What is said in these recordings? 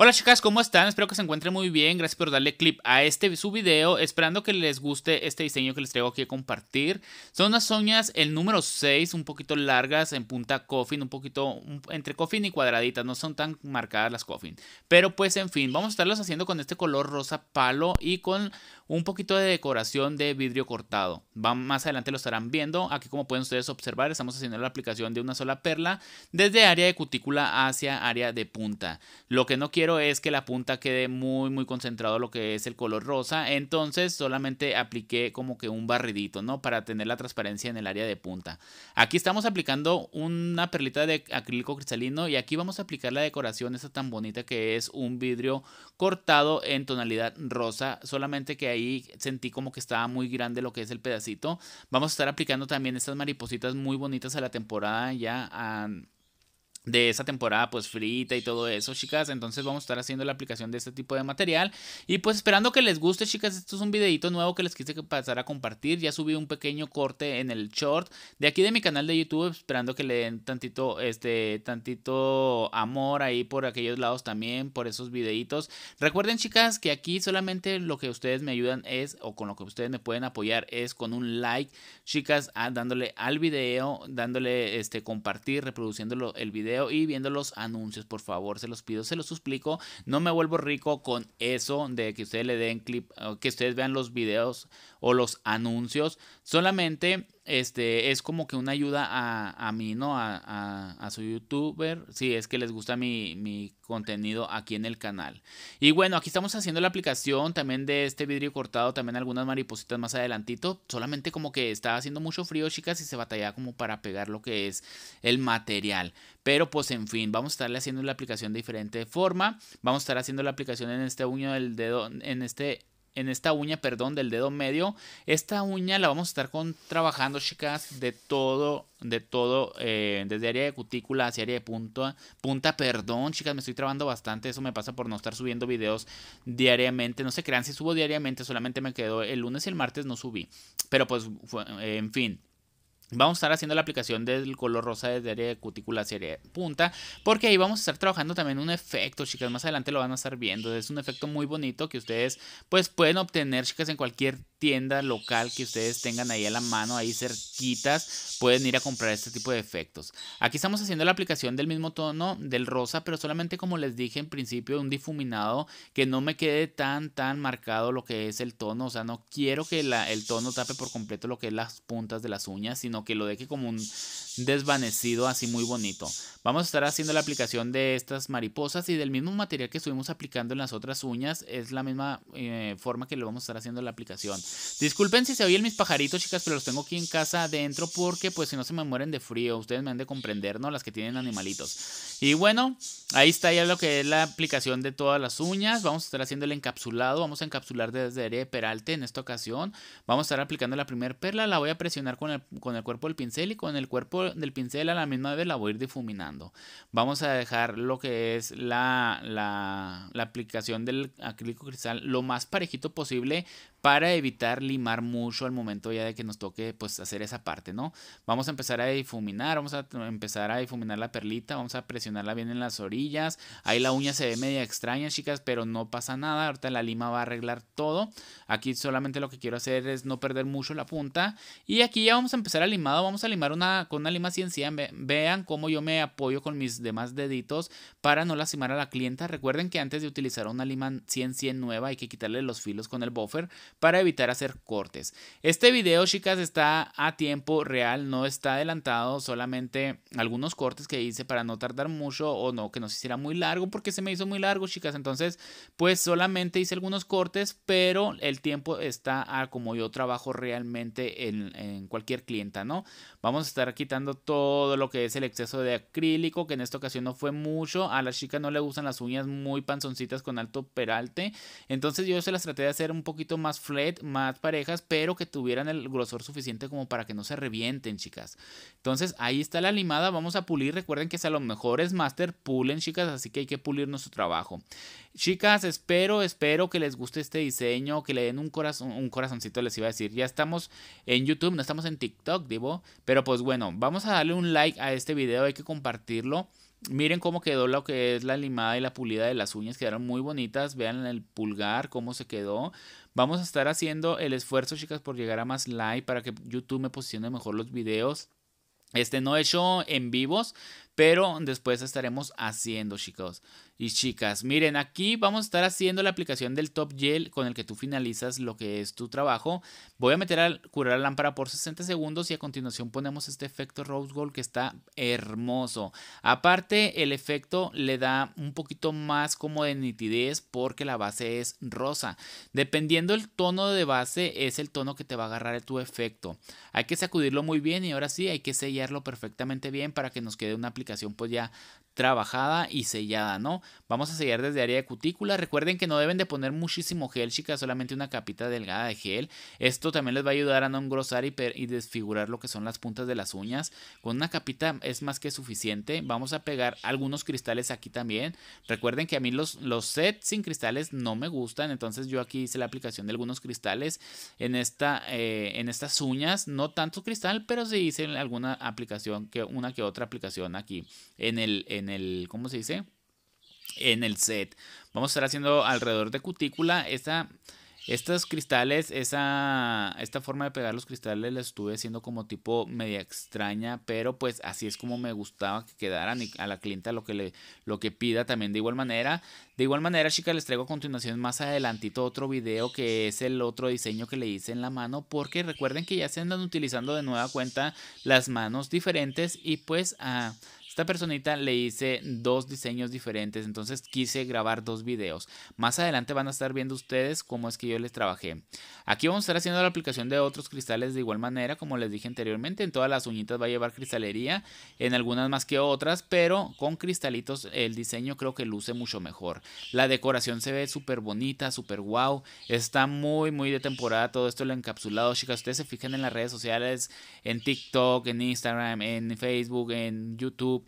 Hola chicas, ¿cómo están? Espero que se encuentren muy bien. Gracias por darle clip a este su video. Esperando que les guste este diseño que les traigo aquí a compartir. Son unas uñas, el número 6, un poquito largas en punta coffin, un poquito entre coffin y cuadraditas. No son tan marcadas las coffin. Pero pues en fin, vamos a estarlas haciendo con este color rosa palo y con un poquito de decoración de vidrio cortado. más adelante lo estarán viendo. Aquí como pueden ustedes observar, estamos haciendo la aplicación de una sola perla desde área de cutícula hacia área de punta. Lo que no quiero es que la punta quede muy muy concentrado lo que es el color rosa entonces solamente apliqué como que un barridito no para tener la transparencia en el área de punta aquí estamos aplicando una perlita de acrílico cristalino y aquí vamos a aplicar la decoración esta tan bonita que es un vidrio cortado en tonalidad rosa solamente que ahí sentí como que estaba muy grande lo que es el pedacito vamos a estar aplicando también estas maripositas muy bonitas a la temporada ya de esa temporada pues frita y todo eso chicas entonces vamos a estar haciendo la aplicación de este tipo de material y pues esperando que les guste chicas esto es un videito nuevo que les quise pasar a compartir ya subí un pequeño corte en el short de aquí de mi canal de youtube esperando que le den tantito este tantito amor ahí por aquellos lados también por esos videitos recuerden chicas que aquí solamente lo que ustedes me ayudan es o con lo que ustedes me pueden apoyar es con un like chicas dándole al video dándole este compartir reproduciéndolo el video y viendo los anuncios, por favor, se los pido, se los suplico. No me vuelvo rico con eso de que ustedes le den clip, que ustedes vean los videos o los anuncios. Solamente este, es como que una ayuda a, a mí, ¿no? A, a, su youtuber, si es que les gusta mi, mi, contenido aquí en el canal. Y bueno, aquí estamos haciendo la aplicación también de este vidrio cortado, también algunas maripositas más adelantito. Solamente como que estaba haciendo mucho frío, chicas, y se batallaba como para pegar lo que es el material. Pero pues en fin, vamos a estarle haciendo la aplicación de diferente forma. Vamos a estar haciendo la aplicación en este uño del dedo, en este en esta uña, perdón, del dedo medio. Esta uña la vamos a estar con, trabajando, chicas, de todo, de todo, eh, desde área de cutícula hacia área de punta, punta, perdón, chicas, me estoy trabando bastante, eso me pasa por no estar subiendo videos diariamente, no se crean, si subo diariamente, solamente me quedó el lunes y el martes no subí, pero pues, eh, en fin. Vamos a estar haciendo la aplicación del color rosa desde área de cutícula hacia área de punta. Porque ahí vamos a estar trabajando también un efecto, chicas. Más adelante lo van a estar viendo. Es un efecto muy bonito que ustedes pues pueden obtener, chicas, en cualquier tienda local que ustedes tengan ahí a la mano, ahí cerquitas. Pueden ir a comprar este tipo de efectos. Aquí estamos haciendo la aplicación del mismo tono del rosa, pero solamente como les dije en principio, un difuminado que no me quede tan, tan marcado lo que es el tono. O sea, no quiero que el tono tape por completo lo que es las puntas de las uñas, sino que lo deje como un desvanecido así muy bonito. Vamos a estar haciendo la aplicación de estas mariposas y del mismo material que estuvimos aplicando en las otras uñas, es la misma eh, forma que le vamos a estar haciendo la aplicación. Disculpen si se oyen mis pajaritos, chicas, pero los tengo aquí en casa adentro porque pues si no se me mueren de frío, ustedes me han de comprender, ¿no? Las que tienen animalitos. Y bueno, ahí está ya lo que es la aplicación de todas las uñas, vamos a estar haciendo el encapsulado, vamos a encapsular desde peralte en esta ocasión, vamos a estar aplicando la primera perla, la voy a presionar con el, con el cuerpo del pincel y con el cuerpo del pincel a la misma vez la voy a ir difuminando. Vamos a dejar lo que es la, la, aplicación del acrílico cristal lo más parejito posible para evitar limar mucho al momento ya de que nos toque pues hacer esa parte, ¿no? Vamos a empezar a difuminar, vamos a empezar a difuminar la perlita, vamos a presionarla bien en las orillas. Ahí la uña se ve media extraña, chicas, pero no pasa nada. Ahorita la lima va a arreglar todo. Aquí solamente lo que quiero hacer es no perder mucho la punta. Y aquí ya vamos a empezar a limado, vamos a limar una con una lima 100% Vean cómo yo me apoyo con mis demás deditos para no lastimar a la clienta. Recuerden que antes de utilizar una lima 100 100 nueva hay que quitarle los filos con el buffer para evitar hacer cortes. Este video, chicas, está a tiempo real, no está adelantado, solamente algunos cortes que hice para no tardar mucho o no que nos hiciera muy largo, porque se me hizo muy largo, chicas. Entonces, pues solamente hice algunos cortes, pero el tiempo está a como yo trabajo realmente en, cualquier clienta, ¿no? Vamos a estar quitando todo lo que es el exceso de acrílico, que en esta ocasión no fue mucho. A las chicas no le gustan las uñas muy panzoncitas con alto peralte. Entonces yo se las traté de hacer un poquito más flat, más parejas, pero que tuvieran el grosor suficiente como para que no se revienten, chicas. Entonces ahí está la limada, vamos a pulir. Recuerden que es a lo mejor es master, pulen, chicas, así que hay que pulir nuestro trabajo. Chicas, espero, espero que les guste este diseño, que le den un, corazón, un corazoncito, les iba a decir. Ya estamos en YouTube, no estamos en TikTok, digo, pero pues bueno, vamos a darle un like a este video, hay que compartirlo. Miren cómo quedó lo que es la limada y la pulida de las uñas, quedaron muy bonitas, vean el pulgar cómo se quedó. Vamos a estar haciendo el esfuerzo, chicas, por llegar a más like para que YouTube me posicione mejor los videos. Este no he hecho en vivos, pero después estaremos haciendo, chicos y chicas. Miren, aquí vamos a estar haciendo la aplicación del Top Gel con el que tú finalizas lo que es tu trabajo. Voy a meter a curar la lámpara por 60 segundos y a continuación ponemos este efecto Rose Gold que está hermoso. Aparte, el efecto le da un poquito más como de nitidez porque la base es rosa. Dependiendo el tono de base es el tono que te va a agarrar tu efecto. Hay que sacudirlo muy bien y ahora sí hay que sellarlo perfectamente bien para que nos quede una aplicación aplicación pues ya trabajada y sellada, ¿no? Vamos a sellar desde área de cutícula. Recuerden que no deben de poner muchísimo gel, chicas, solamente una capita delgada de gel. Esto también les va a ayudar a no engrosar y, desfigurar lo que son las puntas de las uñas. Con una capita es más que suficiente. Vamos a pegar algunos cristales aquí también. Recuerden que a mí los, los sets sin cristales no me gustan, entonces yo aquí hice la aplicación de algunos cristales en, esta, eh, en estas uñas. No tanto cristal, pero sí hice alguna aplicación, que una que otra aplicación aquí en el el, ¿cómo se dice? En el set. Vamos a estar haciendo alrededor de cutícula. Esta, estos cristales, esa, esta forma de pegar los cristales la estuve haciendo como tipo media extraña, pero pues así es como me gustaba que quedaran y a la clienta lo que, le, lo que pida también de igual manera. De igual manera, chicas, les traigo a continuación más adelantito otro video que es el otro diseño que le hice en la mano, porque recuerden que ya se andan utilizando de nueva cuenta las manos diferentes y pues... a ah, esta personita le hice dos diseños diferentes, entonces quise grabar dos videos. Más adelante van a estar viendo ustedes cómo es que yo les trabajé. Aquí vamos a estar haciendo la aplicación de otros cristales de igual manera, como les dije anteriormente. En todas las uñitas va a llevar cristalería, en algunas más que otras, pero con cristalitos el diseño creo que luce mucho mejor. La decoración se ve súper bonita, súper wow. Está muy, muy de temporada todo esto lo encapsulado, chicas. Ustedes se fijan en las redes sociales, en TikTok, en Instagram, en Facebook, en YouTube.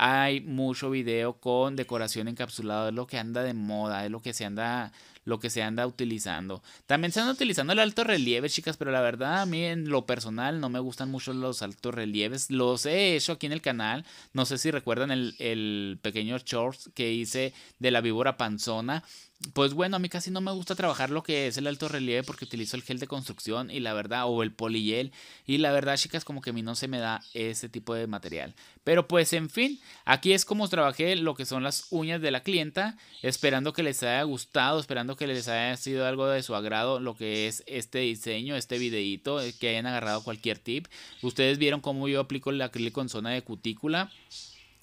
hay mucho video con decoración encapsulada, es lo que anda de moda, es lo que se anda lo que se anda utilizando. También se anda utilizando el alto relieve, chicas, pero la verdad a mí en lo personal no me gustan mucho los altos relieves. Los he hecho aquí en el canal. No sé si recuerdan el, pequeño shorts... que hice de la víbora panzona. Pues bueno, a mí casi no me gusta trabajar lo que es el alto relieve porque utilizo el gel de construcción y la verdad, o el poliyel. Y la verdad, chicas, como que a mí no se me da ese tipo de material. Pero pues en fin, Aquí es como trabajé lo que son las uñas de la clienta, esperando que les haya gustado, esperando que les haya sido algo de su agrado lo que es este diseño, este videito, eh, que hayan agarrado cualquier tip. Ustedes vieron cómo yo aplico el acrílico en zona de cutícula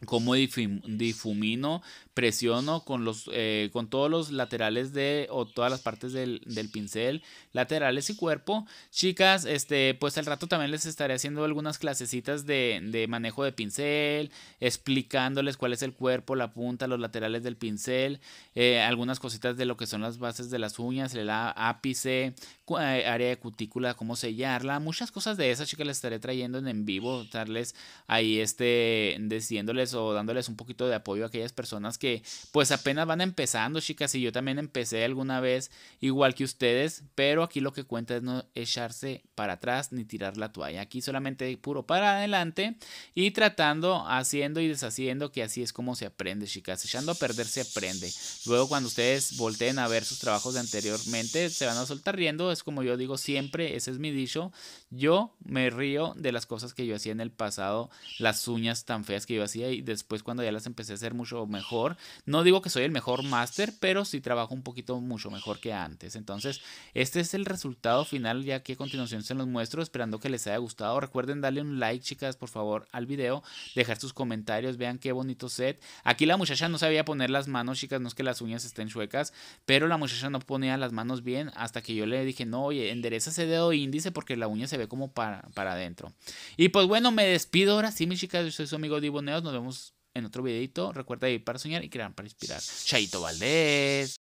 cómo difumino, presiono con, los, eh, con todos los laterales de, o todas las partes del, pincel, laterales y cuerpo. Chicas, este, pues al rato también les estaré haciendo algunas clasecitas de, de, manejo de pincel, explicándoles cuál es el cuerpo, la punta, los laterales del pincel, eh, algunas cositas de lo que son las bases de las uñas, el ápice, eh, área de cutícula, cómo sellarla, muchas cosas de esas, chicas, les estaré trayendo en, en vivo, darles ahí este, diciéndoles o dándoles un poquito de apoyo a aquellas personas que pues apenas van empezando, chicas, y yo también empecé alguna vez igual que ustedes, pero aquí lo que cuenta es no echarse para atrás ni tirar la toalla, aquí solamente puro para adelante y tratando, haciendo y deshaciendo, que así es como se aprende, chicas, echando a perder se aprende. Luego cuando ustedes volteen a ver sus trabajos de anteriormente, se van a soltar riendo, es como yo digo siempre, ese es mi dicho, yo me río de las cosas que yo hacía en el pasado, las uñas tan feas que yo hacía después cuando ya las empecé a hacer mucho mejor. No digo que soy el mejor máster, pero sí trabajo un poquito mucho mejor que antes. Entonces, este es el resultado final ya que a continuación se los muestro, esperando que les haya gustado. Recuerden darle un like, chicas, por favor, al video, dejar sus comentarios, vean qué bonito set. Aquí la muchacha no sabía poner las manos, chicas, no es que las uñas estén chuecas, pero la muchacha no ponía las manos bien hasta que yo le dije, no, oye, endereza ese dedo índice porque la uña se ve como para, para adentro. Y pues bueno, me despido ahora sí, mis chicas, yo soy su amigo Diboneos, nos vemos en otro videito. Recuerda vivir para soñar y crear para inspirar. Chaito Valdés.